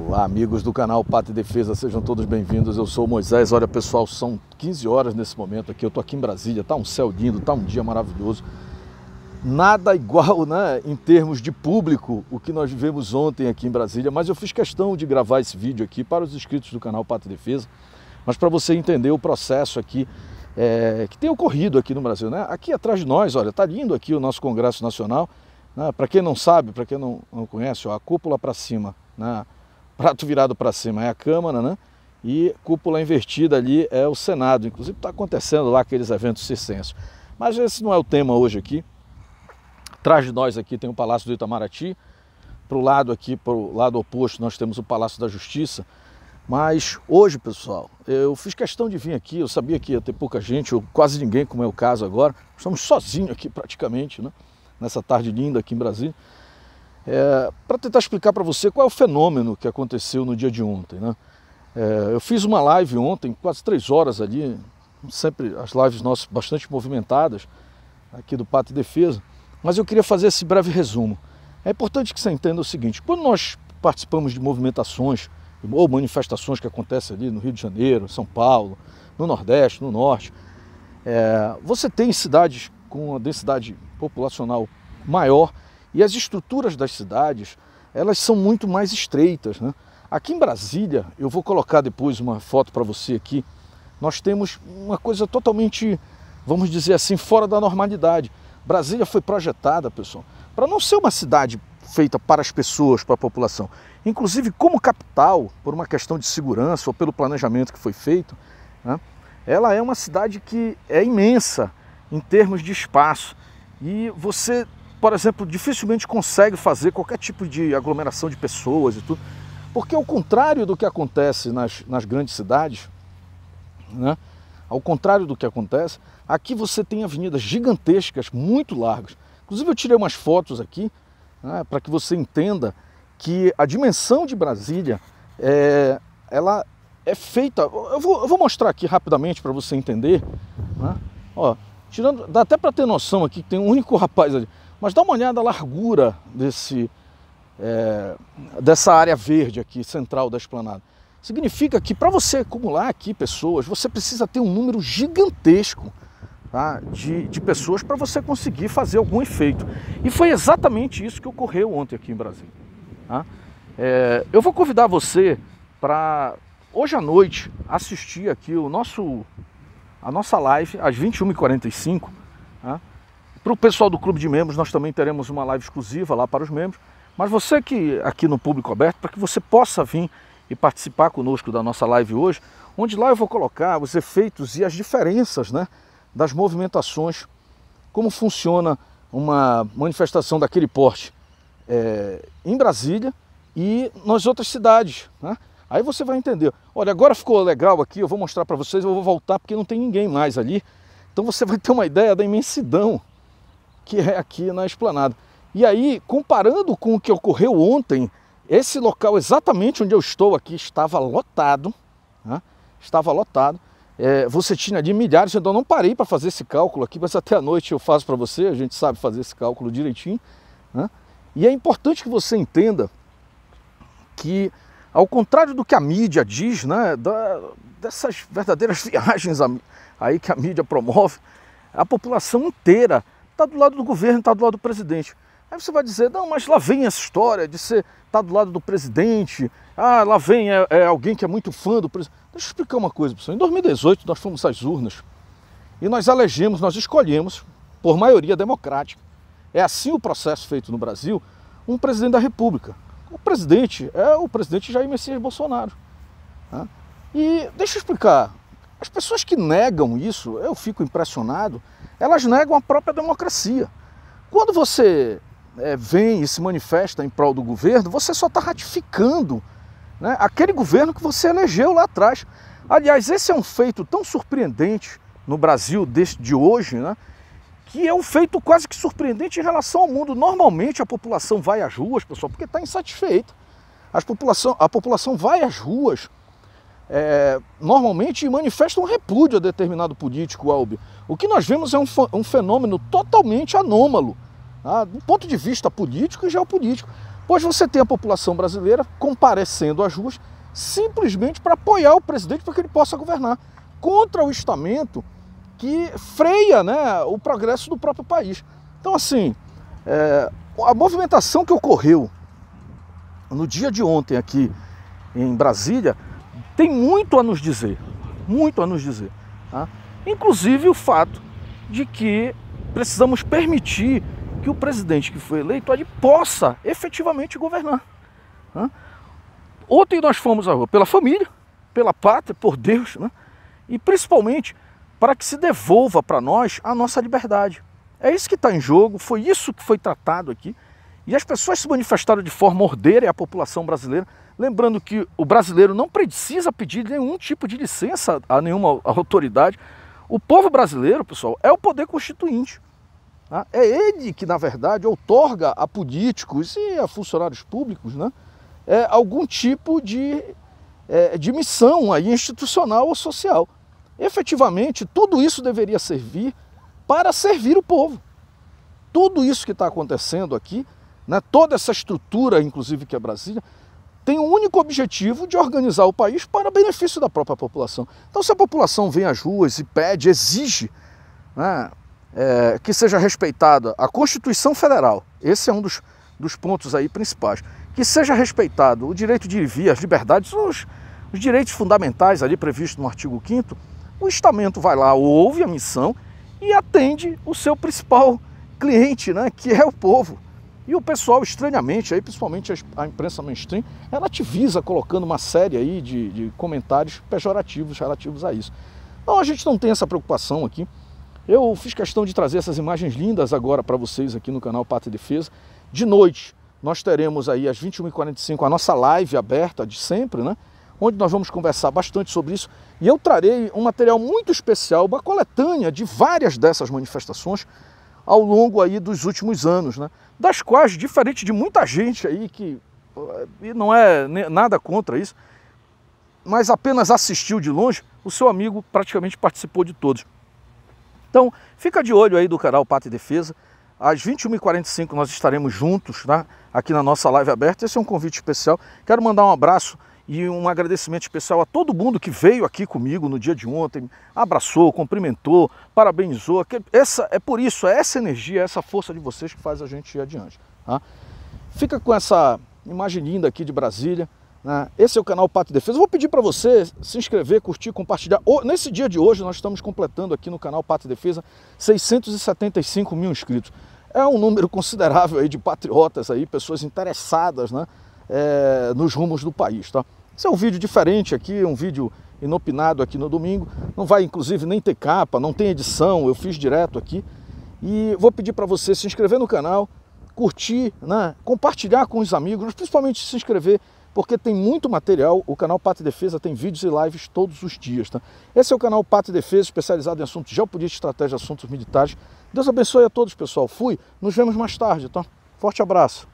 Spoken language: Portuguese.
Olá, amigos do canal Pato e Defesa, sejam todos bem-vindos. Eu sou Moisés. Olha, pessoal, são 15 horas nesse momento aqui. Eu tô aqui em Brasília, tá um céu lindo, tá um dia maravilhoso. Nada igual, né, em termos de público, o que nós vivemos ontem aqui em Brasília, mas eu fiz questão de gravar esse vídeo aqui para os inscritos do canal Pato e Defesa, mas para você entender o processo aqui é, que tem ocorrido aqui no Brasil, né? Aqui atrás de nós, olha, tá lindo aqui o nosso Congresso Nacional. Né? Para quem não sabe, para quem não, não conhece, ó, a cúpula para cima, né? prato virado para cima é a Câmara, né? E cúpula invertida ali é o Senado. Inclusive está acontecendo lá aqueles eventos circenses. Mas esse não é o tema hoje aqui. Atrás de nós aqui tem o Palácio do Itamaraty. Para o lado aqui, para o lado oposto, nós temos o Palácio da Justiça. Mas hoje, pessoal, eu fiz questão de vir aqui. Eu sabia que ia ter pouca gente, ou quase ninguém, como é o caso agora. Estamos sozinhos aqui praticamente, né? Nessa tarde linda aqui em Brasília é, para tentar explicar para você qual é o fenômeno que aconteceu no dia de ontem. Né? É, eu fiz uma live ontem, quase três horas ali, sempre as lives nossas bastante movimentadas aqui do pato e Defesa, mas eu queria fazer esse breve resumo. É importante que você entenda o seguinte: quando nós participamos de movimentações ou manifestações que acontecem ali no Rio de Janeiro, São Paulo, no Nordeste, no Norte, é, você tem cidades com uma densidade populacional maior e as estruturas das cidades, elas são muito mais estreitas. Né? Aqui em Brasília, eu vou colocar depois uma foto para você aqui, nós temos uma coisa totalmente, vamos dizer assim, fora da normalidade. Brasília foi projetada, pessoal, para não ser uma cidade feita para as pessoas, para a população. Inclusive, como capital, por uma questão de segurança ou pelo planejamento que foi feito, né, ela é uma cidade que é imensa em termos de espaço. E você por exemplo, dificilmente consegue fazer qualquer tipo de aglomeração de pessoas e tudo, porque ao contrário do que acontece nas, nas grandes cidades, né? ao contrário do que acontece, aqui você tem avenidas gigantescas, muito largas. Inclusive eu tirei umas fotos aqui né, para que você entenda que a dimensão de Brasília é, ela é feita. Eu vou, eu vou mostrar aqui rapidamente para você entender. Né? Ó, tirando, dá até para ter noção aqui que tem um único rapaz ali. Mas dá uma olhada na largura desse, é, dessa área verde aqui, central da esplanada. Significa que para você acumular aqui pessoas, você precisa ter um número gigantesco tá, de, de pessoas para você conseguir fazer algum efeito. E foi exatamente isso que ocorreu ontem aqui em Brasília. Tá? É, eu vou convidar você para hoje à noite assistir aqui o nosso, a nossa live às 21h45. Tá? Para o pessoal do clube de membros, nós também teremos uma live exclusiva lá para os membros. Mas você que aqui no público aberto, para que você possa vir e participar conosco da nossa live hoje, onde lá eu vou colocar os efeitos e as diferenças né, das movimentações, como funciona uma manifestação daquele porte é, em Brasília e nas outras cidades. Né? Aí você vai entender. Olha, agora ficou legal aqui, eu vou mostrar para vocês, eu vou voltar porque não tem ninguém mais ali. Então você vai ter uma ideia da imensidão que é aqui na esplanada. E aí, comparando com o que ocorreu ontem, esse local exatamente onde eu estou aqui estava lotado, né? estava lotado. É, você tinha de milhares, então eu não parei para fazer esse cálculo aqui, mas até a noite eu faço para você, a gente sabe fazer esse cálculo direitinho. Né? E é importante que você entenda que, ao contrário do que a mídia diz, né, da, dessas verdadeiras viagens aí que a mídia promove, a população inteira está do lado do governo, está do lado do presidente. Aí você vai dizer, não, mas lá vem essa história de ser tá do lado do presidente, ah, lá vem é, é alguém que é muito fã do presidente. Deixa eu explicar uma coisa, pessoal. Em 2018 nós fomos às urnas e nós elegemos, nós escolhemos, por maioria democrática, é assim o processo feito no Brasil, um presidente da República. O presidente é o presidente Jair Messias Bolsonaro. Né? E deixa eu explicar, as pessoas que negam isso, eu fico impressionado, elas negam a própria democracia. Quando você é, vem e se manifesta em prol do governo, você só está ratificando né, aquele governo que você elegeu lá atrás. Aliás, esse é um feito tão surpreendente no Brasil de hoje, né, que é um feito quase que surpreendente em relação ao mundo. Normalmente a população vai às ruas, pessoal, porque está insatisfeita. As população, a população vai às ruas é, normalmente manifestam repúdio a determinado político, Albi. O que nós vemos é um, um fenômeno totalmente anômalo, tá? do ponto de vista político e geopolítico. Pois você tem a população brasileira comparecendo às ruas simplesmente para apoiar o presidente para que ele possa governar, contra o estamento que freia né, o progresso do próprio país. Então, assim, é, a movimentação que ocorreu no dia de ontem aqui em Brasília tem muito a nos dizer, muito a nos dizer. Tá? Inclusive o fato de que precisamos permitir que o presidente que foi eleito ali possa efetivamente governar. Né? Ontem nós fomos à rua pela família, pela pátria, por Deus, né? e principalmente para que se devolva para nós a nossa liberdade. É isso que está em jogo, foi isso que foi tratado aqui. E as pessoas se manifestaram de forma ordeira, e a população brasileira Lembrando que o brasileiro não precisa pedir nenhum tipo de licença a nenhuma autoridade. O povo brasileiro, pessoal, é o poder constituinte. Tá? É ele que, na verdade, outorga a políticos e a funcionários públicos né, é, algum tipo de, é, de missão aí, institucional ou social. Efetivamente, tudo isso deveria servir para servir o povo. Tudo isso que está acontecendo aqui, né, toda essa estrutura, inclusive que é Brasília, tem o único objetivo de organizar o país para benefício da própria população. Então, se a população vem às ruas e pede, exige né, é, que seja respeitada a Constituição Federal, esse é um dos, dos pontos aí principais, que seja respeitado o direito de ir vir, as liberdades, os, os direitos fundamentais ali previstos no artigo 5 o estamento vai lá, ouve a missão e atende o seu principal cliente, né, que é o povo. E o pessoal, estranhamente, aí, principalmente a imprensa mainstream, relativiza colocando uma série aí de, de comentários pejorativos relativos a isso. Então a gente não tem essa preocupação aqui. Eu fiz questão de trazer essas imagens lindas agora para vocês aqui no canal Pátria e Defesa. De noite, nós teremos aí às 21h45 a nossa live aberta de sempre, né? Onde nós vamos conversar bastante sobre isso. E eu trarei um material muito especial, uma coletânea de várias dessas manifestações ao longo aí dos últimos anos, né? das quais, diferente de muita gente aí que eh, e não é nada contra isso, mas apenas assistiu de longe, o seu amigo praticamente participou de todos. Então, fica de olho aí do canal Pato e Defesa. Às 21h45 nós estaremos juntos né, aqui na nossa live aberta. Esse é um convite especial. Quero mandar um abraço e um agradecimento especial a todo mundo que veio aqui comigo no dia de ontem, abraçou, cumprimentou, parabenizou. Essa é por isso, é essa energia, é essa força de vocês que faz a gente ir adiante. Tá? Fica com essa imagem linda aqui de Brasília. Né? Esse é o canal Pato Defesa. Eu vou pedir para você se inscrever, curtir, compartilhar. Nesse dia de hoje, nós estamos completando aqui no canal Pato Defesa 675 mil inscritos. É um número considerável aí de patriotas aí, pessoas interessadas, né? é, nos rumos do país. Tá? Esse é um vídeo diferente aqui, um vídeo inopinado aqui no domingo. Não vai, inclusive, nem ter capa, não tem edição, eu fiz direto aqui. E vou pedir para você se inscrever no canal, curtir, né? compartilhar com os amigos, principalmente se inscrever, porque tem muito material. O canal Pato e Defesa tem vídeos e lives todos os dias. Tá? Esse é o canal Pato e Defesa, especializado em assuntos geopolítica, estratégia, assuntos militares. Deus abençoe a todos, pessoal. Fui, nos vemos mais tarde. Tá? Forte abraço.